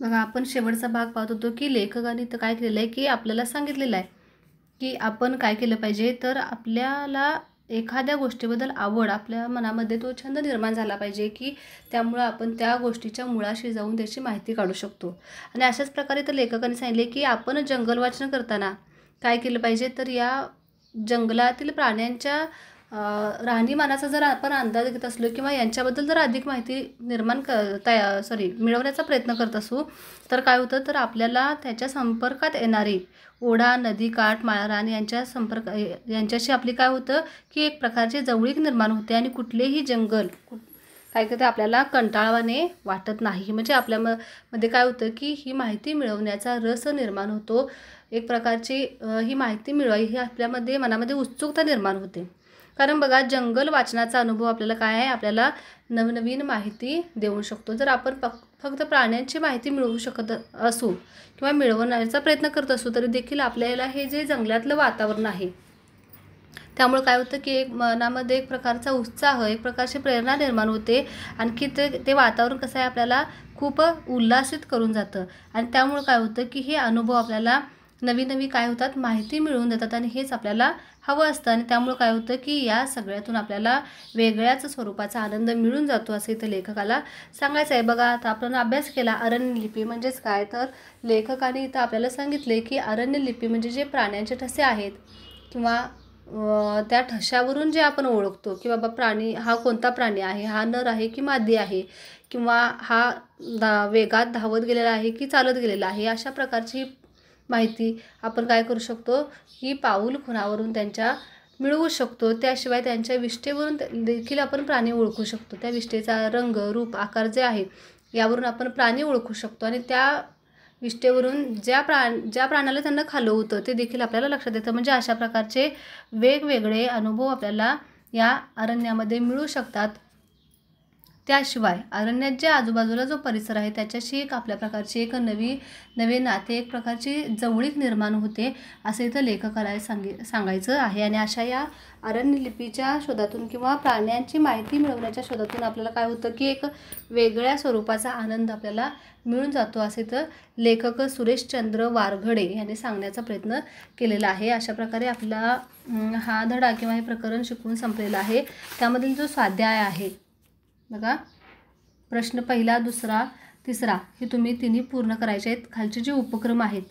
बघा आपण शेवटचा भाग पाहत होतो की लेखकाने तर काय केलेलं आहे की आपल्याला सांगितलेलं आहे की आपण काय केलं पाहिजे तर आपल्याला एखाद्या गोष्टीबद्दल आवड आपल्या मनामध्ये तो छंद निर्माण झाला पाहिजे की त्यामुळं आपण त्या गोष्टीच्या मुळाशी जाऊन त्याची माहिती काढू शकतो आणि अशाच प्रकारे तर लेखकाने सांगितले की आपण जंगल वाचन करताना काय केलं पाहिजे तर या जंगलातील प्राण्यांच्या राहणीमानाचा जर आपण अंदाज घेत असलो किंवा यांच्याबद्दल जर अधिक माहिती निर्माण क तया सॉरी मिळवण्याचा प्रयत्न करत असू तर काय होतं तर आपल्याला त्याच्या संपर्कात येणारी ओढा नदी काठ माळरान यांच्या संपर्क यांच्याशी आपली काय होतं की एक प्रकारचे जवळीक निर्माण होते आणि कुठलेही जंगल काय करते आपल्याला कंटाळवाने वाटत नाही म्हणजे आपल्या मध्ये काय होतं की ही माहिती मिळवण्याचा रस निर्माण होतो एक प्रकारची ही माहिती मिळवा ही आपल्यामध्ये मनामध्ये उत्सुकता निर्माण होते कारण बघा जंगल वाचनाचा अनुभव आपल्याला काय आहे आपल्याला नवनवीन माहिती देऊ शकतो जर आपण फक्त प्राण्यांची माहिती मिळवू शकत असू किंवा मिळवण्याचा प्रयत्न करत असू तरी देखील आपल्याला हे जे जंगलातलं वातावरण आहे त्यामुळे काय होतं की एक मनामध्ये एक प्रकारचा उत्साह एक प्रकारची प्रेरणा निर्माण होते आणखी ते ते वातावरण कसं आहे आपल्याला खूप उल्हासित करून जातं आणि त्यामुळे काय होतं की हे अनुभव आपल्याला नवी नवी काय होतात माहिती मिळवून देतात आणि हेच आपल्याला हवं असतं आणि त्यामुळं काय होतं की या सगळ्यातून आपल्याला वेगळ्याच स्वरूपाचा आनंद मिळून जातो असं इथं लेखकाला सांगायचं आहे बघा आता आपण अभ्यास केला अरण्य लिपी म्हणजेच काय तर लेखकाने इथं आपल्याला सांगितले की अरण्य लिपी म्हणजे जे प्राण्यांचे ठसे आहेत किंवा त्या ठशावरून जे आपण ओळखतो की बाबा प्राणी हा कोणता प्राणी आहे हा नर आहे की मादी आहे किंवा हा दा वेगात धावत गेलेला आहे की चालत गेलेला आहे अशा प्रकारची माहिती आपण काय करू शकतो ही पाऊल खुणावरून त्यांच्या मिळवू शकतो त्याशिवाय त्यांच्या विष्ठेवरून देखील आपण प्राणी ओळखू शकतो त्या विष्ठेचा रंग रूप आकार जे आहे यावरून आपण प्राणी ओळखू शकतो आणि त्या विष्ठेवरून ज्या प्रा ज्या प्राण्याला त्यांना होतं ते देखील आपल्याला लक्षात येतं म्हणजे अशा प्रकारचे वेगवेगळे अनुभव आपल्याला या अरण्यामध्ये मिळू शकतात त्याशिवाय अरण्याच्या आजूबाजूला जो परिसर आहे त्याच्याशी एक आपल्या प्रकारची एक नवी नवे नाते एक प्रकारची जवळीक निर्माण होते असं इथं लेखकाला सांगे सांगायचं आहे आणि अशा या अरण्य लिपीच्या शोधातून किंवा प्राण्यांची माहिती मिळवण्याच्या शोधातून आपल्याला काय होतं की एक वेगळ्या स्वरूपाचा आनंद आपल्याला मिळून जातो असे इथं लेखक सुरेशचंद्र वारघडे यांनी सांगण्याचा प्रयत्न केलेला आहे अशा प्रकारे आपला हा धडा किंवा हे प्रकरण शिकवून संपलेला आहे त्यामधील जो स्वाध्याय आहे बघा प्रश्न पहिला दुसरा तिसरा हे तुम्ही तिन्ही पूर्ण करायचे आहेत खालचे जे उपक्रम आहेत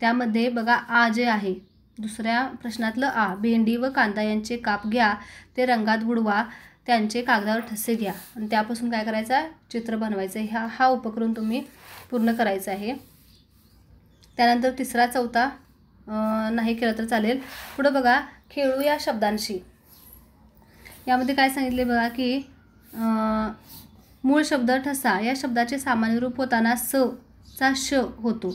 त्यामध्ये बघा आ जे आहे दुसऱ्या प्रश्नातलं आ भेंडी व कांदा यांचे काप घ्या ते रंगात बुडवा त्यांचे कागदावर ठसे घ्या आणि त्यापासून काय करायचं चित्र बनवायचं ह्या हा उपक्रम तुम्ही पूर्ण करायचा आहे त्यानंतर तिसरा चौथा नाही केलं तर चालेल पुढं बघा खेळू या शब्दांशी यामध्ये काय सांगितले बघा की मूळ शब्द ठसा या शब्दाचे सामान्य रूप होताना स चा श होतो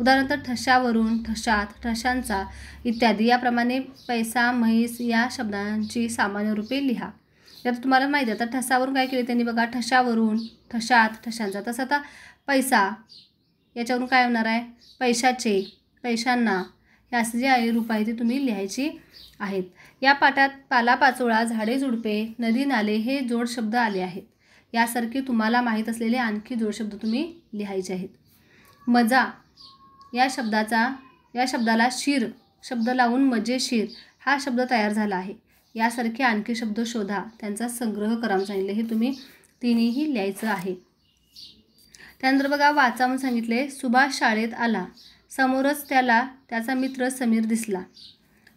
उदाहरणार्थ ठशावरून ठशात ठशांचा इत्यादी याप्रमाणे पैसा म्हैस या शब्दांची सामान्य रूपे लिहा यात तुम्हाला माहिती आहे तर ठसावरून काय केले त्यांनी बघा ठशावरून ठशात ठशांचा तसं आता पैसा याच्यावरून काय होणार आहे पैशाचे पैशांना असं असे जे आहे रूप आहे ते तुम्ही लिहायची आहेत या पाठात पालापाचोळा झाडे झुडपे नदी नाले हे जोड शब्द आले आहेत यासारखे तुम्हाला माहीत असलेले आणखी जोडशब्द तुम्ही लिहायचे आहेत मजा या शब्दाचा या शब्दाला शिर शब्द लावून मजे शिर हा शब्द तयार झाला आहे यासारखे आणखी शब्द शोधा त्यांचा संग्रह करावं सांगितले हे तुम्ही तिन्हीही लिहायचं आहे त्यानंतर बघा वाचावून सांगितले सुभाष शाळेत आला समोरच त्याला त्याचा मित्र समीर दिसला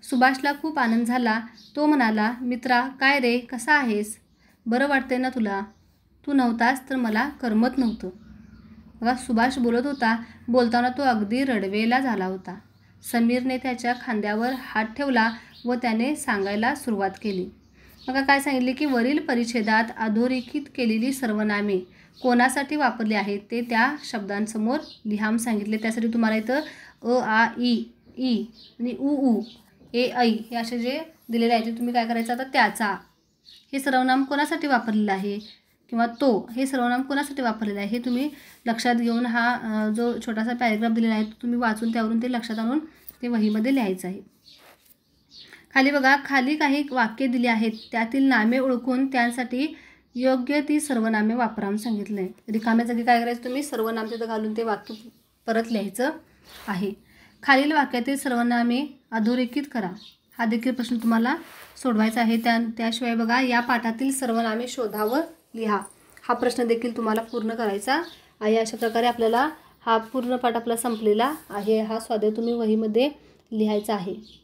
सुभाषला खूप आनंद झाला तो म्हणाला मित्रा काय रे कसा आहेस बरं वाटतंय ना तुला तू नव्हतास तर मला करमत नव्हतं बघा सुभाष बोलत होता बोलताना तो अगदी रडवेला झाला होता समीरने त्याच्या खांद्यावर हात ठेवला व त्याने सांगायला सुरुवात केली बघा काय सांगितले की वरील परिच्छेदात अधोरेखित केलेली सर्वनामे कोणासाठी वापरले आहे ते त्या शब्दांसमोर लिहाम सांगितले त्यासाठी तुम्हाला इथं अ आ ई ई आणि उ ऊ ए ऐ हे असे जे दिलेले आहे ते तुम्ही काय करायचं आता त्याचा हे सर्वनाम कोणासाठी वापरलेलं आहे किंवा तो हे सर्वनाम कोणासाठी वापरलेलं आहे हे तुम्ही लक्षात घेऊन हा जो छोटासा पॅरेग्राफ दिलेला आहे तो तुम्ही वाचून त्यावरून ते लक्षात आणून ते वहीमध्ये लिहायचं आहे खाली बघा खाली काही वाक्य दिली आहेत त्यातील नामे ओळखून त्यांसाठी योग्य ती सर्वनामे वापरावून सांगितले आहे रिकाम्या जागी काय करायचं तुम्ही सर्वनाम तिथं घालून ते वाक्य परत लिहायचं आहे खालील वाक्यातील सर्वनामे अधोरेखित करा हा देखील प्रश्न तुम्हाला सोडवायचा आहे त्या त्याशिवाय बघा या पाठातील सर्वनामे व लिहा हा प्रश्न देखील तुम्हाला पूर्ण करायचा आहे अशा प्रकारे आपल्याला हा पूर्ण पाठ आपला संपलेला आहे हा स्वाध्याय तुम्ही वहीमध्ये लिहायचा आहे